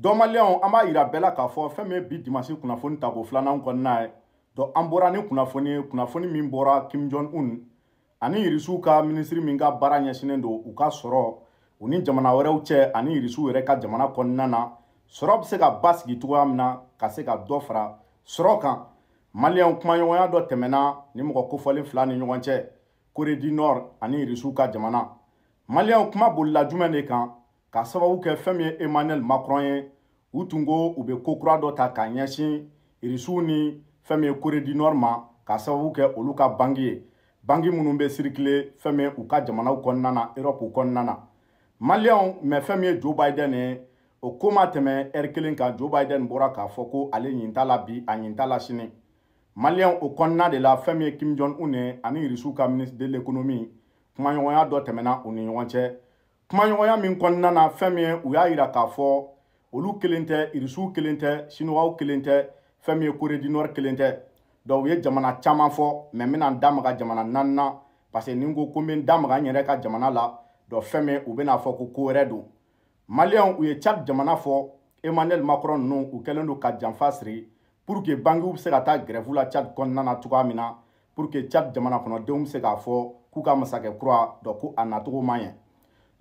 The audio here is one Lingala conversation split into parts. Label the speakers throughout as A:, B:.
A: dɔnbaliyaw an b'a yira bɛɛ la k'a fɔ fɛn min ye bi dimansi kunnafoni tako filanan kɔnɔna ye dɔn an bɔra ni kunnafoni kunnafoni min bɔra kim jong un ani irisiw ka minisiri min ka baara ɲɛsinnen don u ka sɔrɔ u ni jamana wɛrɛw cɛ ani irisiw yɛrɛ ka jamana kɔnɔna na sɔrɔ bɛ se ka basigi cogoya min na ka se ka dɔ fara sɔrɔ kan maliyɛnw kumaɲɔgɔnya dɔ tɛmɛna ni mɔgɔ kofɔlen fila ni ɲɔgɔn cɛ koredi nord ani irisiw ka jamana maliyɛnw kuma bolila jumɛn de kan k'a sababu kɛ fɛn min ye emmanuel macron ye u tun ko u bɛ ko kura dɔ ta k'a ɲɛsin irisiw ni fɛn min ye kore di nord ma k'a sababu kɛ olu ka bangi ye bangi minnu bɛ sirikile fɛn min ye u ka jamanaw kɔnɔna na erɔpu kɔnɔna na maliyɛnw mɛ fɛn min ye joe biden ye o ko ma tɛmɛ ɛri kelen kan joe biden bɔra k'a fɔ ko ale ɲin t'a la bi a ɲin t'a la sini maliyɛnw o kɔnɔna de la fɛn min ye kim jong un ye ani irisiw ka ministre de l'économie kumaɲɔgɔnya dɔ tɛmɛna u ni ɲɔgɔn cɛ kumaɲɔgɔnya min kɔnɔna na fɛn min ye u y'a yira k'a fɔ olu kelen tɛ irisiw kelen tɛ sinuwaw kelen tɛ fɛn min ye koredi nɔri kelen tɛ dɔnku u ye jamana caman fɔ mɛ n bɛna n da maga jamana naani na parce que ni n ko ko n bɛ n da maga n yɛrɛ ka jamana la dɔn fɛn min u bɛna fɔ ko ko wɛrɛ don maliyɛnw u ye cadi jamana fɔ emmanuel macron ninnu u kɛlen don ka janfa siri pour que bangiw bɛ se ka taa gɛrɛfu la cadi kɔnɔna na cogoya min na pour que cadi jamana kɔnɔdenw bɛ se k'a fɔ k'u ka masakɛ kura dɔn ko a nacogo man ɲɛ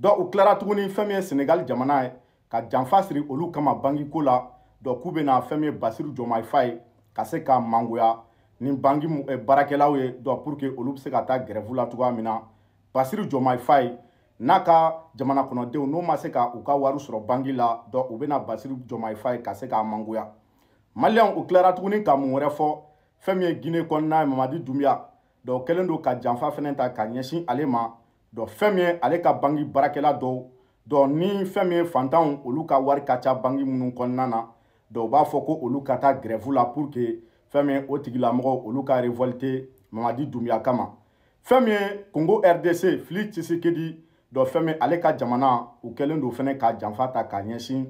A: dɔn u tilara tuguni fɛn min ye senegali jamana ye ka janfa siri olu kama bangiko la dɔn k'u bɛna fɛn min ye basiru jɔmayifa ye ka se ka mangoya ni bangi eh, baarakɛlaw ye dɔn pour que olu bɛ se ka taa gɛrɛfu la cogoya min na basiru jɔmayifa ye n'a ka jamana kɔnɔdenw n'u ma se ka u ka wari sɔrɔ bangi la dɔn u bɛna basiru jɔmayifa ye ka se k'a mangoya maliyɛnw u tilara tuguni ka mun wɛrɛ fɔ fɛn min ye gine kɔnɔna ye mamadi dunbiya dɔn o kɛlen don ka janfa fɛnɛ ta ka ɲɛsin ale ma dɔ fɛn min ye ale ka bangi baarakɛla dɔw dɔ ni fɛn min ye fantanw olu ka wari ka ca bangi minnu kɔnɔna na dɔ u b'a fɔ ko olu ka taa grɛfu la pour que fɛn min ye o tigilamɔgɔ olu ka révolter mamadi dunbiya kama fɛn min ye kongo rdc fili tshisekedi dɔ fɛn min ale ka jamana u kɛlen do fɛnɛ ka janfa ta k'a ɲɛsin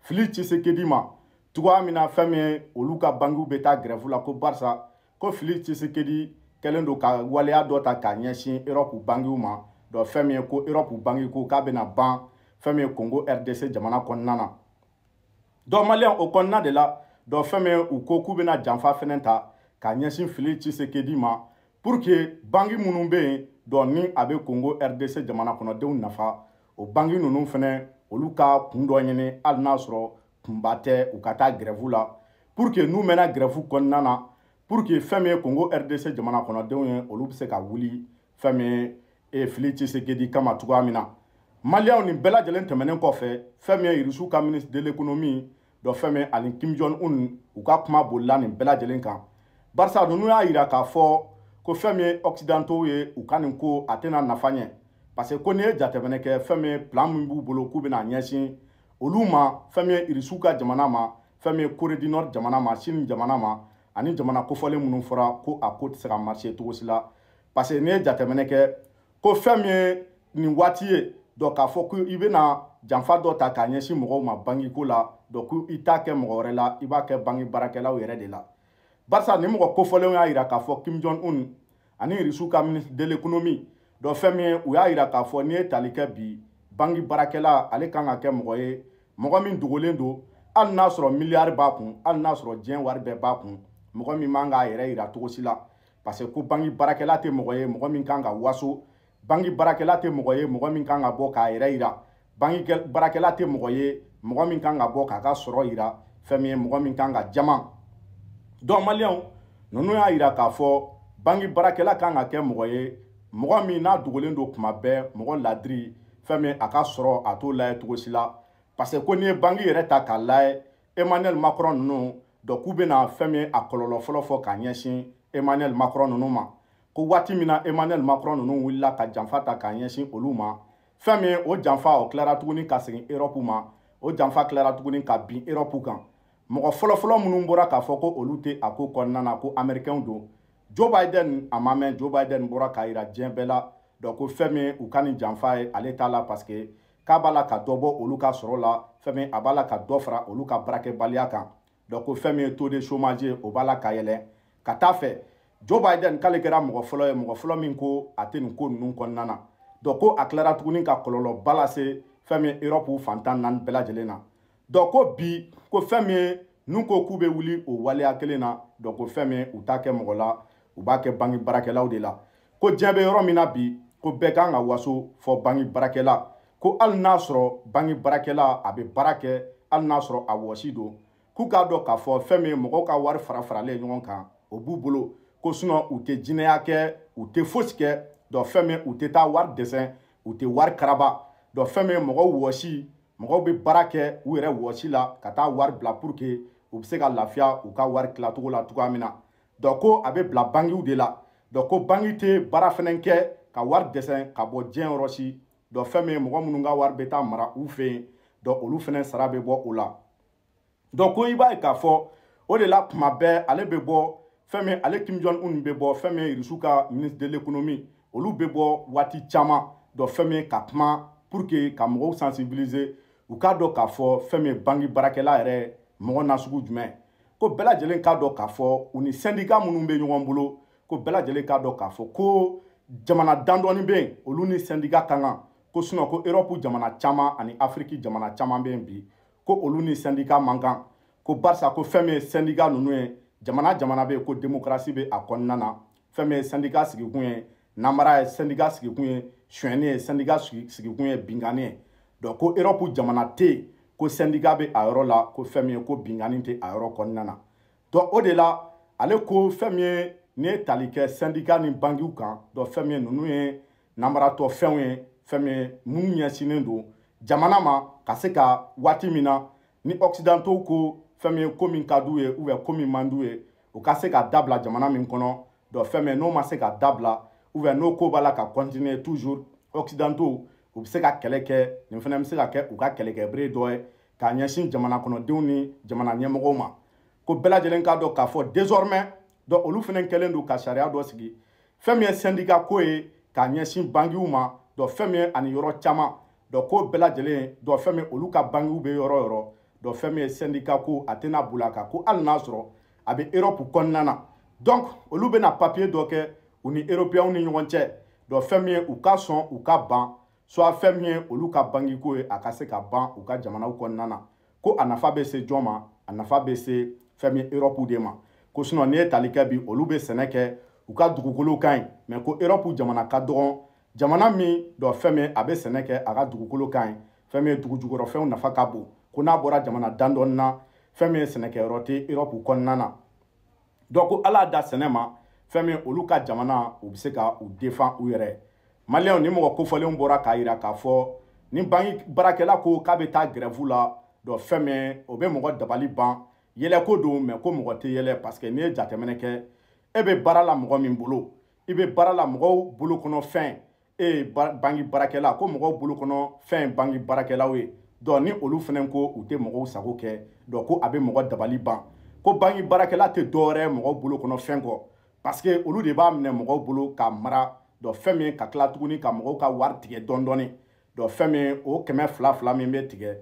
A: fili tshisekedi ma cogoya min na fɛn min ye olu ka bangiw bɛ taa grɛfu la ko barisa ko fili tshisekedi kɛlen do ka waleya dɔ ta k'a ɲɛsin erɔpu bangiw ma dɔn fɛn min ye ko erɔpu bange ko k'a bɛna ban fɛn min ye kongo rdc jamana kɔnɔna na dɔn maliyɛn o kɔnɔna de la dɔn fɛn min ye u ko k'u bɛna janfa fɛnɛ ta k'a ɲɛsin fili cisekedi ma pour que bangi minnu bɛ yen dɔn ni a bɛ kongo rdc jamana kɔnɔdenw nafa o bangi ninnu fɛnɛ olu ka kun dɔ ɲini hali n'a sɔrɔ kunba tɛ u ka taa gɛrɛfu la pour que n'u mɛnna gɛrɛfu kɔnɔna na pour que fɛn min ye kongo rdc jamana kɔnɔdenw ye olu bɛ se ka wuli fɛn min ye e fili tɛ se gedi kama cogoya min na maliyɛnw nin bɛɛ tɛmɛnen kɔfɛ fɛn min ye irisiw ka ministre de l'économie dɔ fɛn min ani kim un u ka kuma bolila nin bɛɛ kan barisa ninnu y'a yira k'a fɔ ko fɛn min ye occidentaux ye u ka nin ko a tɛna nafa ɲɛ parce que ko n'i ye jateminɛ kɛ fɛn min ye plan min b'u bolo k'u bɛna ɲɛsin olu ma fɛn min ye irisiw ka jamana ma fɛn min ye corée du nord jamana ma chine jamana ma ani jamana kofɔlen minnu fɔra ko a ko tɛ se ka marcher cogo la parce n'i ye jateminɛ kɛ ko fɛn min ye nin waati ye dɔn k'a fɔ ko i bɛna janfa dɔ ta k'a ɲɛsin mɔgɔw ma bangeko la dɔn ko i t'a kɛ mɔgɔ wɛrɛ la i b'a kɛ bange baarakɛlaw yɛrɛ de la barisa nin mɔgɔ kofɔlenw y'a yira k'a fɔ kim jong un ani irisiw ka ministre de l'économie dɔn fɛn min ye u y'a yira k'a fɔ n'i ye tali kɛ bi bange baarakɛla ale kan ka kɛ mɔgɔ ye mɔgɔ min dogolen don hali n'a sɔrɔ miliyari b'a kun hali n'a sɔrɔ diɲɛ wari bɛɛ b'a kun mɔgɔ min man k'a yɛrɛ yira cogo si la parce que ko bange baarakɛla tɛ mɔgɔ ye mɔgɔ min kan ka waso bangi baarakɛla tɛ mɔgɔ ye mɔgɔ min kan ka bɔ k'a yɛrɛ yira bangi baarakɛla tɛ mɔgɔ ye mɔgɔ min kan ka bɔ k'a ka sɔrɔ yira fɛn min ye mɔgɔ min kan ka jama donc maliyɛnw ninnu y'a yira k'a fɔ bangi baarakɛla kan ka kɛ mɔgɔ ye mɔgɔ min n'a dogolen don kuma bɛɛ mɔgɔ ladiri fɛn min a ka sɔrɔ a t'o layɛ cogo si la parce que ko n'i ye bangi yɛrɛ ta k'a layɛ emmanuel macron ninnu dɔn k'u bɛna fɛn min a kɔlɔlɔ fɔlɔ fɔ k'a ɲɛsin emmanuel macron ninnu ma ko waati min na emmanuel macron ninnu wulila ka janfa ta k'a ɲɛsin olu ma fɛn min o janfa o tilara tuguni ka segin erɔpu ma o janfa tilara tuguni ka bin erɔpu kan mɔgɔ fɔlɔfɔlɔ minnu bɔra k'a fɔ ko olu tɛ a ko kɔnɔna na ko amɛrikɛnw don joe biden a ma mɛn joe biden bɔra k'a yira diɲɛ bɛɛ la ko fɛn min u ka nin janfa ye ale t'a la parce que k'a b'a la ka dɔ bɔ olu ka sɔrɔ la fɛn min a b'a la ka dɔ fara olu ka baarakɛbaliya kan ko fɛn min ye taux de chômage ye o b'a la ka yɛlɛ ka taa fɛ joe biden k'ale kɛra mɔgɔ fɔlɔ ye mɔgɔ fɔlɔ min ko a tɛ nin ko ninnu kɔnɔna na donc ko a tilara tuguni ka kɔlɔlɔba lase fɛn min ye erɔpu fantan naani bɛɛ lajɛlen na donc ko bi ko fɛn min ye n'u ko k'u bɛ wuli o waleya kelen na donc ko fɛn min ye u t'a kɛ mɔgɔ la u b'a kɛ bange baarakɛlaw de la ko diɲɛ bɛ yɔrɔ min na bi ko bɛɛ kan ka waso fɔ bange baarakɛla ko hali n'a sɔrɔ bange baarakɛla a bɛ baara kɛ hali n'a sɔrɔ a wɔsi don k'u k'a dɔn k'a fɔ fɛn min ye mɔgɔw ka wari fara faralen ɲɔgɔn kan o b'u bolo ko sinɔ u tɛ jinɛya kɛ u tɛ fosi kɛ dɔ fɛn min u tɛ taa wari dɛsɛ u tɛ wari karaba dɔ fɛn min mɔgɔw wɔsi mɔgɔw bɛ baara kɛ u yɛrɛ wɔsi la ka taa wari bila pour que u bɛ se ka lafiya u ka wari tilacogo la cogoya min na dɔ ko a bɛ bila bangiw de la dɔ ko bangi tɛ baara fɛnɛ kɛ ka wari dɛsɛ ka bɔ diɲɛ yɔrɔ si dɔ fɛn min mɔgɔ minnu ka wari bɛ taa mara u fɛ yen dɔ olu fɛnɛ sara bɛ bɔ o la dɔ ko i b'a ye k'a fɔ o de la kuma bɛɛ ale bɛ bɔ fɛn min ale kim jong un bɛ bɔ fɛn min irisiw ka ministre de l'économie olu bɛ bɔ waati caman dɔ fɛn min ka kuma pour que ka mɔgɔw sensibiliser u k'a dɔn k'a fɔ fɛn min ye banki baarakɛla yɛrɛ mɔgɔ nasugu jumɛn ko bɛɛ lajɛlen k'a dɔn k'a fɔ u ni syndicat minnu bɛ ɲɔgɔn bolo ko bɛɛ lajɛlen k'a dɔn k'a fɔ ko jamana dandɔni bɛ yen olu ni syndicat ka kan ko sinɔn ko erɔpu jamana caman ani afiriki jamana caman bɛ yen bi ko olu ni syndicat man kan ko barisa ko fɛn min ye syndicat ninnu ye jamana jamana bɛ yen ko demokarasi bɛ a kɔnɔna na fɛn min ye sandika sigikun ye namara ye sandika sigikun ye suɲɛni ye sandika sigikun ye binkanni ye donc ko erɔpu jamana tɛ yen ko sandika bɛ a yɔrɔ la ko fɛn min ye ko binkanni tɛ a yɔrɔ kɔnɔna na donc o de la ale ko fɛn min ye n'i ye tali kɛ sandika ni bangiw kan donc fɛn min ye ninnu ye namaratɔ fɛnw ye fɛn min ye minnu ɲɛsinnen don jamana ma ka se ka waati min na ni ɔkisidantɔw ko fɛn min ye ko min ka d'u ye ko min man d'u ye u ka se ka dabila jamana min kɔnɔ dɔn fɛn min n'o ma se ka dabila n'o ko b'a la ka kɔntiniye tuzur ɔkisidantɔw u be se ka kɛlɛ kɛ nin fɛnɛ be se ka kɛ u ka kɛlɛkɛbere dɔ ye k'a ɲɛsin jamana kɔnɔdenw ni jamana ɲɛmɔgɔw ma ko bɛɛ lajɛlen k'a dɔn k'a fɔ désormais dɔn olu fɛnɛ kɛlen don ka sariya dɔ sigi fɛn min ye sɛndika ko ye k'a ɲɛsin bangiw ma dɔn fɛn min ye ani yɔrɔ caaman dɔn koo bɛɛ lajɛlen dɔn fɛn min olu ka bangiw be yɔrɔ yɔrɔ dɔn fɛn min ye syndicat ko a tɛna boli a kan ko hali n'a sɔrɔ a bɛ erɔpu kɔnɔna na donc olu bɛna papiye dɔ kɛ u ni erɔpiyɛnw ni ɲɔgɔn cɛ dɔn fɛn min ye u ka sɔn u ka ban soit fɛn min ye olu ka bangeko ye a ka se ka ban u ka jamanaw kɔnɔna na ko a nafa bɛ se jɔn ma a nafa bɛ se fɛn min ye erɔpu de ma ko sinɔn n'i ye tali kɛ bi olu bɛ sɛnɛ kɛ u ka dugukolo ka ɲi mɛ ko erɔpu jamana ka dɔgɔn jamana min dɔn fɛn min a bɛ sɛnɛ kɛ a ka dugukolo ka ɲi fɛn min ye dugu jukɔrɔfɛnw nafa ka bon ko n'a bɔra jamana dandɔni na fɛn min ye sɛnɛkɛyɔrɔ tɛ erɔpu kɔnɔna na donc ko ala da sɛnɛ ma fɛn min olu ka jamana u bɛ se ka u defan u yɛrɛ maliyɛnw ni mɔgɔ kofɔlenw bɔra k'a yira k'a fɔ ni bangi baarakɛla ko k'a bɛ taa gɛrɛfu la dɔ fɛn min o bɛ mɔgɔ dabali ban yɛlɛko don mɛ ko mɔgɔ tɛ yɛlɛ parce que n'i ye jateminɛ kɛ e bɛ baara la mɔgɔ min bolo i bɛ baara la mɔgɔw bolo kɔnɔ fɛn e ye bangi baarakɛla ko mɔgɔw bolo kɔnɔ fɛn bangi baarakɛlaw ye ni olu fɛnɛ ko u tɛ mɔgɔw sago kɛ ko a bɛ mɔgɔ dabali ban ko bangi baarakɛla tɛ dɔwɛrɛ mɔgɔw bolo kɔnɔ fɛn kɔ paseke olu de b'a minɛ mɔgɔw bolo ka mara fɛn min ka tila tuguni ka mɔgɔw ka wari tigɛ dɔɔni dɔɔni fɛn min o kɛmɛ fila fila min bɛ tigɛ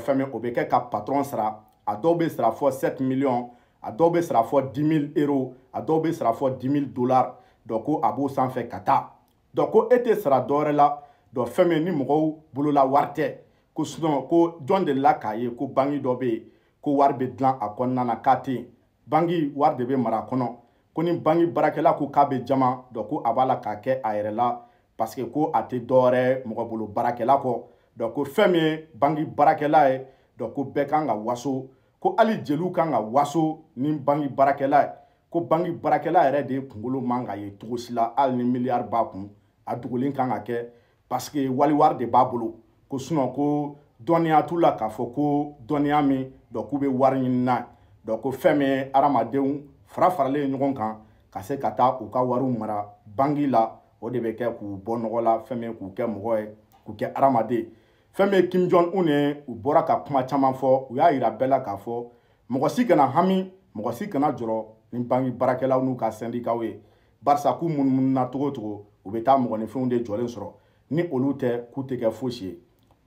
A: fɛn min o bɛ kɛ ka patɔrɔn sara a dɔw bɛ sara fɔ sept miliyɔn a dɔw bɛ sara fɔ dix mille euro a dɔw bɛ sara fɔ dix mille dollar ko a b'o sanfɛ ka taa ko e tɛ sara dɔwɛrɛ la fɛn min ni mɔgɔw bolola wari tɛ ko sinɔn ko jɔn delila k'a ye ko bangi dɔ bɛ yen ko wari bɛ dilan a kɔnɔna na k'a tɛ yen bangi wari de bɛ mara a kɔnɔ ko ni bangi baarakɛla ko k'a bɛ jama dɔn ko a b'a la k'a kɛ a yɛrɛ la parce que ko a tɛ dɔwɛrɛ mɔgɔ bolo baarakɛla kɔ dɔn ko fɛn min ye bangi baarakɛla ye dɔn ko bɛɛ kan ka waso ko hali jeliw kan ka waso ni bangi baarakɛla ye ko bangi baarakɛla yɛrɛ de kunkolo man ka ye cogo si la hali ni miliyari b'a kun a dogolen kan ka kɛ parce que wali wari de b'a bolo ko sinɔn ko dɔnniya t'u la k'a fɔ ko dɔnniya min dɔ k'u bɛ wari ɲini n'a ye dɔ ko fɛn min ye adamadenw fara faralen ɲɔgɔn kan ka se ka taa u ka wariw mara bangi la o de bɛ kɛ k'u bɔ nɔgɔ la fɛn min ye k'u kɛ mɔgɔ ye k'u kɛ adamaden ye fɛn min ye kim jɔn un ye u bɔra ka kuma caman fɔ u y'a yira bɛɛ la k'a fɔ mɔgɔ si kana hami mɔgɔ si kana jɔrɔ ni bangi baarakɛlaw n'u ka sɛndikaw ye barisa k'u munumununa cogo o cogo u bɛ taa mɔgɔninfinw de jɔlen sɔrɔ ni olu tɛ k'u tɛ kɛ fosi ye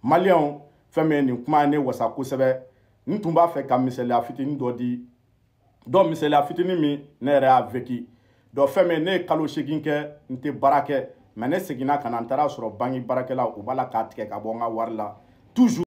A: maliyɛnw fɛn min ye nin kuma ne wasa kosɛbɛ n tun b'a fɛ ka misaliya fitinin dɔ di dɔ misaliya fitinin min ne yɛrɛ y'a veki dɔ fɛn min ne ye kalo seegin kɛ n tɛ baara kɛ mɛ ne seginna ka na n taara sɔrɔ bangi baarakɛla u b'a la k'a tigɛ ka bɔ n ka wari la